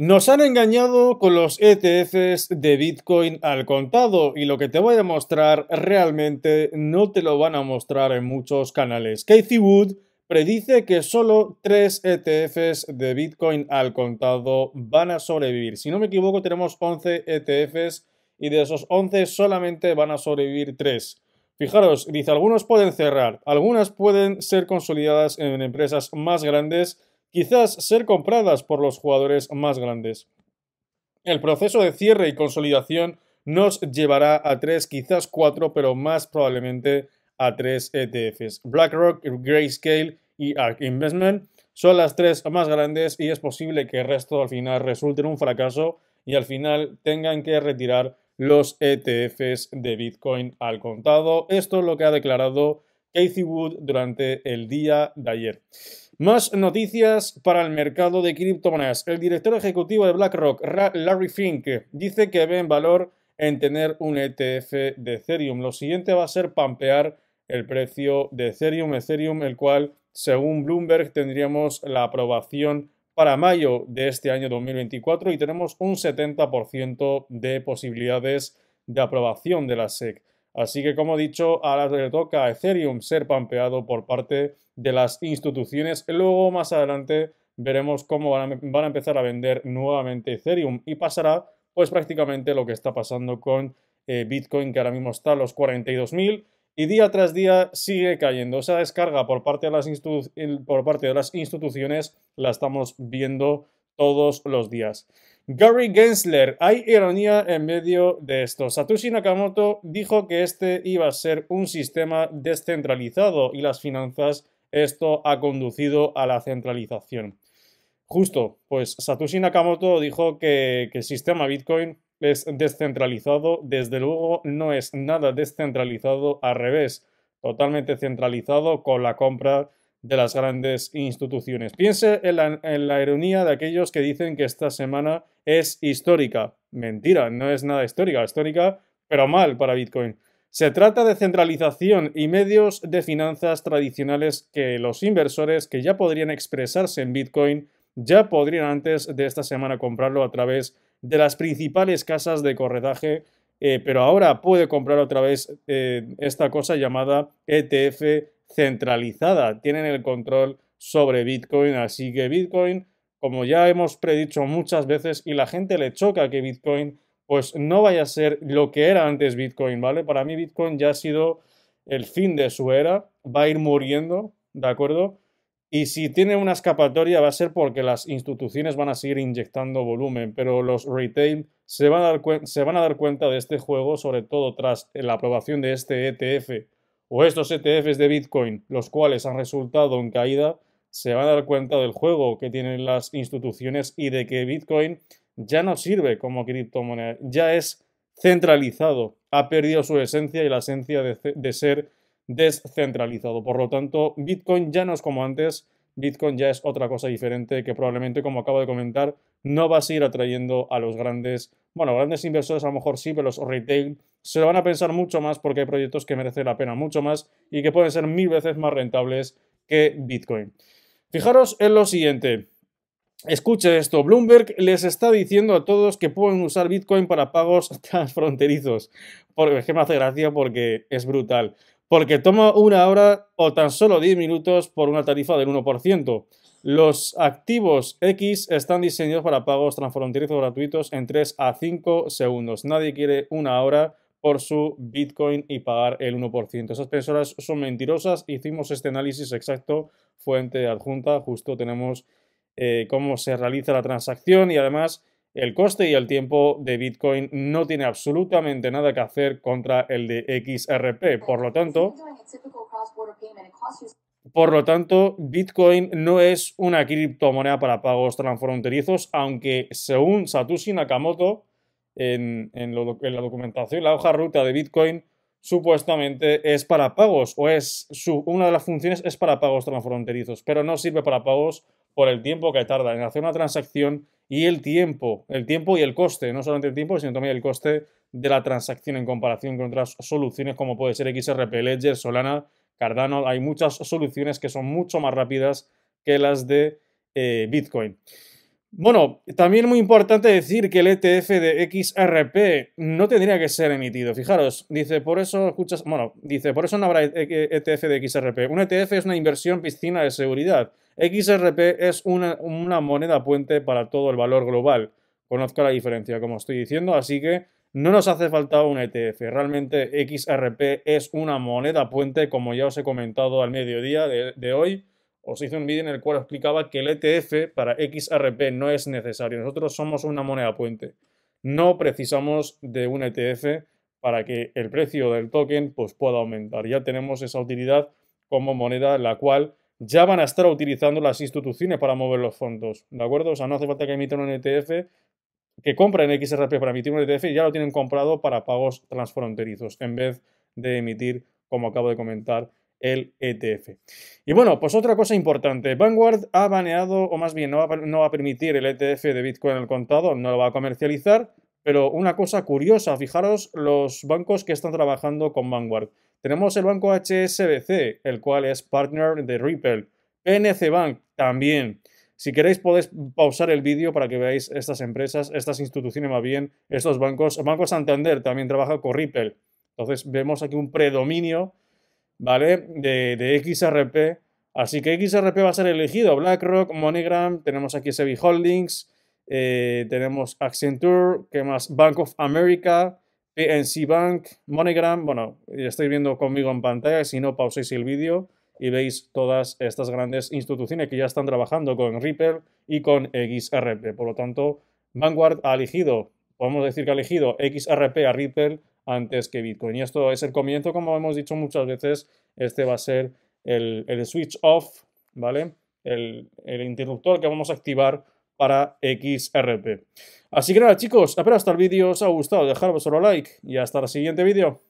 Nos han engañado con los ETFs de Bitcoin al contado y lo que te voy a mostrar realmente no te lo van a mostrar en muchos canales. Casey Wood predice que solo tres ETFs de Bitcoin al contado van a sobrevivir. Si no me equivoco tenemos 11 ETFs y de esos 11 solamente van a sobrevivir 3. Fijaros, dice, algunos pueden cerrar, algunas pueden ser consolidadas en empresas más grandes quizás ser compradas por los jugadores más grandes. El proceso de cierre y consolidación nos llevará a tres, quizás cuatro, pero más probablemente a tres ETFs. BlackRock, Grayscale y ARK Investment son las tres más grandes y es posible que el resto al final resulte en un fracaso y al final tengan que retirar los ETFs de Bitcoin al contado. Esto es lo que ha declarado Casey Wood durante el día de ayer. Más noticias para el mercado de criptomonedas. El director ejecutivo de BlackRock, Larry Fink, dice que ve en valor en tener un ETF de Ethereum. Lo siguiente va a ser pampear el precio de Ethereum, Ethereum el cual, según Bloomberg, tendríamos la aprobación para mayo de este año 2024 y tenemos un 70% de posibilidades de aprobación de la SEC. Así que, como he dicho, ahora le toca a Ethereum ser pampeado por parte de las instituciones. Luego, más adelante, veremos cómo van a, empezar a vender nuevamente Ethereum y pasará, pues, prácticamente lo que está pasando con eh, Bitcoin, que ahora mismo está a los 42.000 y día tras día sigue cayendo. Esa descarga por parte de las, por parte de las instituciones la estamos viendo todos los días. Gary Gensler, hay ironía en medio de esto. Satoshi Nakamoto dijo que este iba a ser un sistema descentralizado y las finanzas esto ha conducido a la centralización. Justo, pues Satoshi Nakamoto dijo que, que el sistema Bitcoin es descentralizado, desde luego no es nada descentralizado, al revés, totalmente centralizado con la compra de las grandes instituciones. Piense en la, ironía de aquellos que dicen que esta semana es histórica. Mentira, no es nada histórica, histórica, pero mal para Bitcoin. Se trata de centralización y medios de finanzas tradicionales que los inversores que ya podrían expresarse en Bitcoin ya podrían antes de esta semana comprarlo a través de las principales casas de corredaje, eh, pero ahora puede comprar otra vez eh, esta cosa llamada ETF centralizada, tienen el control sobre Bitcoin, así que Bitcoin, como ya hemos predicho muchas veces y la gente le choca que Bitcoin pues no vaya a ser lo que era antes Bitcoin, ¿vale? Para mí Bitcoin ya ha sido el fin de su era, va a ir muriendo, ¿de acuerdo? Y si tiene una escapatoria va a ser porque las instituciones van a seguir inyectando volumen, pero los retail se van a dar, se van a dar cuenta de este juego, sobre todo tras la aprobación de este ETF o estos ETFs de Bitcoin, los cuales han resultado en caída, se van a dar cuenta del juego que tienen las instituciones y de que Bitcoin ya no sirve como criptomoneda, ya es centralizado, ha perdido su esencia y la esencia de, ser descentralizado. Por lo tanto, Bitcoin ya no es como antes, Bitcoin ya es otra cosa diferente que probablemente, como acabo de comentar, no va a seguir atrayendo a los grandes, bueno, grandes inversores a lo mejor sí, pero los retail se lo van a pensar mucho más porque hay proyectos que merecen la pena mucho más y que pueden ser mil veces más rentables que Bitcoin. Fijaros en lo siguiente. Escuche esto, Bloomberg les está diciendo a todos que pueden usar Bitcoin para pagos transfronterizos. Porque es que me hace gracia porque es brutal. Porque toma una hora o tan solo 10 minutos por una tarifa del 1%. Los activos X están diseñados para pagos transfronterizos gratuitos en 3 a 5 segundos. Nadie quiere una hora por su Bitcoin y pagar el 1%. Esas personas son mentirosas. Hicimos este análisis exacto, fuente adjunta, justo tenemos eh, cómo se realiza la transacción y además el coste y el tiempo de Bitcoin no tiene absolutamente nada que hacer contra el de XRP. Por lo tanto, por lo tanto, Bitcoin no es una criptomoneda para pagos transfronterizos, aunque según Satoshi Nakamoto, en, la documentación. La hoja ruta de Bitcoin supuestamente es para pagos o es una de las funciones es para pagos transfronterizos, pero no sirve para pagos por el tiempo que tarda en hacer una transacción y el tiempo, el tiempo y el coste, no solamente el tiempo, sino también el coste de la transacción en comparación con otras soluciones como puede ser XRP, Ledger, Solana, Cardano. Hay muchas soluciones que son mucho más rápidas que las de eh, Bitcoin. Bueno, también muy importante decir que el ETF de XRP no tendría que ser emitido. Fijaros, dice, por eso escuchas, bueno, dice, por eso no habrá ETF e de XRP. Un ETF es una inversión piscina de seguridad. XRP es una, moneda puente para todo el valor global. Conozco la diferencia, como estoy diciendo, así que no nos hace falta un ETF. Realmente XRP es una moneda puente, como ya os he comentado al mediodía de hoy os hice un vídeo en el cual explicaba que el ETF para XRP no es necesario. Nosotros somos una moneda puente. No precisamos de un ETF para que el precio del token pues, pueda aumentar. Ya tenemos esa utilidad como moneda, la cual ya van a estar utilizando las instituciones para mover los fondos. ¿De acuerdo? O sea, no hace falta que emitan un ETF, que compren XRP para emitir un ETF y ya lo tienen comprado para pagos transfronterizos, en vez de emitir, como acabo de comentar, el ETF. Y bueno, pues otra cosa importante, Vanguard ha baneado, o más bien no va, a permitir el ETF de Bitcoin en el contado, no lo va a comercializar, pero una cosa curiosa, fijaros los bancos que están trabajando con Vanguard. Tenemos el banco HSBC, el cual es partner de Ripple. PNC Bank también. Si queréis podéis pausar el vídeo para que veáis estas empresas, estas instituciones más bien, estos bancos. Banco Santander también trabaja con Ripple. Entonces vemos aquí un predominio ¿vale? De, XRP. Así que XRP va a ser elegido. BlackRock, MoneyGram, tenemos aquí SEBI Holdings, eh, tenemos Accenture, ¿qué más? Bank of America, PNC Bank, MoneyGram. Bueno, ya estáis viendo conmigo en pantalla, si no, pauséis el vídeo y veis todas estas grandes instituciones que ya están trabajando con Ripple y con XRP. Por lo tanto, Vanguard ha elegido, podemos decir que ha elegido XRP a Ripple antes que Bitcoin. Y esto es el comienzo, como hemos dicho muchas veces, este va a ser el, switch off, ¿vale? El, interruptor que vamos a activar para XRP. Así que nada, chicos, espero hasta el vídeo os ha gustado, dejaros solo like y hasta el siguiente vídeo.